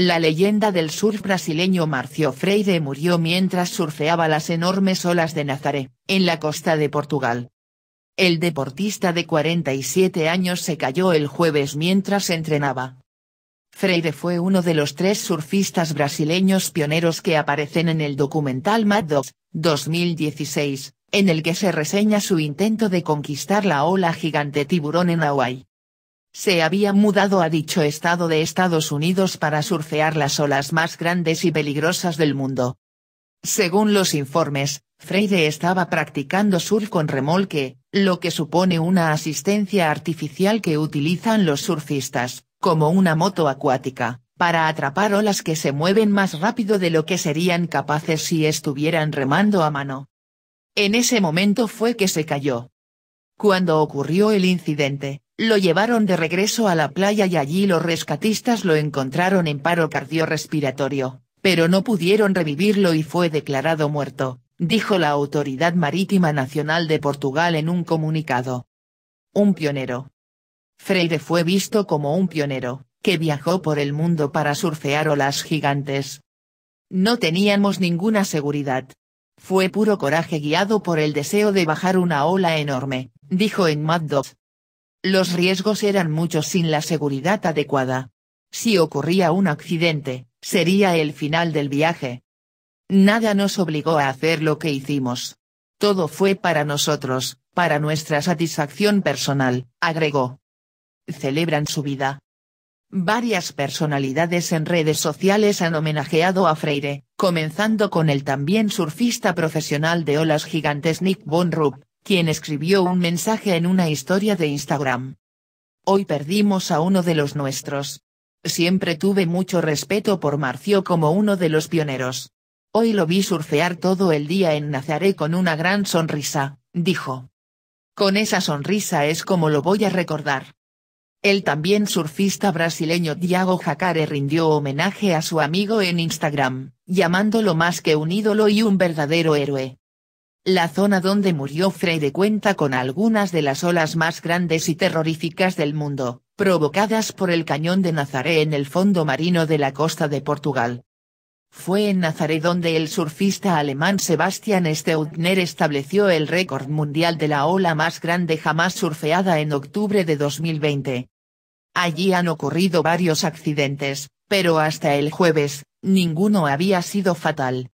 La leyenda del surf brasileño Marcio Freire murió mientras surfeaba las enormes olas de Nazaré, en la costa de Portugal. El deportista de 47 años se cayó el jueves mientras entrenaba. Freire fue uno de los tres surfistas brasileños pioneros que aparecen en el documental Mad Dogs, 2016, en el que se reseña su intento de conquistar la ola gigante tiburón en Hawái se había mudado a dicho estado de Estados Unidos para surfear las olas más grandes y peligrosas del mundo. Según los informes, Freire estaba practicando surf con remolque, lo que supone una asistencia artificial que utilizan los surfistas, como una moto acuática, para atrapar olas que se mueven más rápido de lo que serían capaces si estuvieran remando a mano. En ese momento fue que se cayó. Cuando ocurrió el incidente, lo llevaron de regreso a la playa y allí los rescatistas lo encontraron en paro cardiorrespiratorio, pero no pudieron revivirlo y fue declarado muerto, dijo la Autoridad Marítima Nacional de Portugal en un comunicado. Un pionero. Freire fue visto como un pionero, que viajó por el mundo para surfear olas gigantes. No teníamos ninguna seguridad. Fue puro coraje guiado por el deseo de bajar una ola enorme, dijo en Mad Los riesgos eran muchos sin la seguridad adecuada. Si ocurría un accidente, sería el final del viaje. Nada nos obligó a hacer lo que hicimos. Todo fue para nosotros, para nuestra satisfacción personal, agregó. Celebran su vida. Varias personalidades en redes sociales han homenajeado a Freire, comenzando con el también surfista profesional de olas gigantes Nick Bonrup, quien escribió un mensaje en una historia de Instagram. Hoy perdimos a uno de los nuestros. Siempre tuve mucho respeto por Marcio como uno de los pioneros. Hoy lo vi surfear todo el día en Nazaré con una gran sonrisa, dijo. Con esa sonrisa es como lo voy a recordar. El también surfista brasileño Thiago Jacare rindió homenaje a su amigo en Instagram, llamándolo más que un ídolo y un verdadero héroe. La zona donde murió Freire cuenta con algunas de las olas más grandes y terroríficas del mundo, provocadas por el cañón de Nazaré en el fondo marino de la costa de Portugal. Fue en Nazaré donde el surfista alemán Sebastian Steudner estableció el récord mundial de la ola más grande jamás surfeada en octubre de 2020. Allí han ocurrido varios accidentes, pero hasta el jueves, ninguno había sido fatal.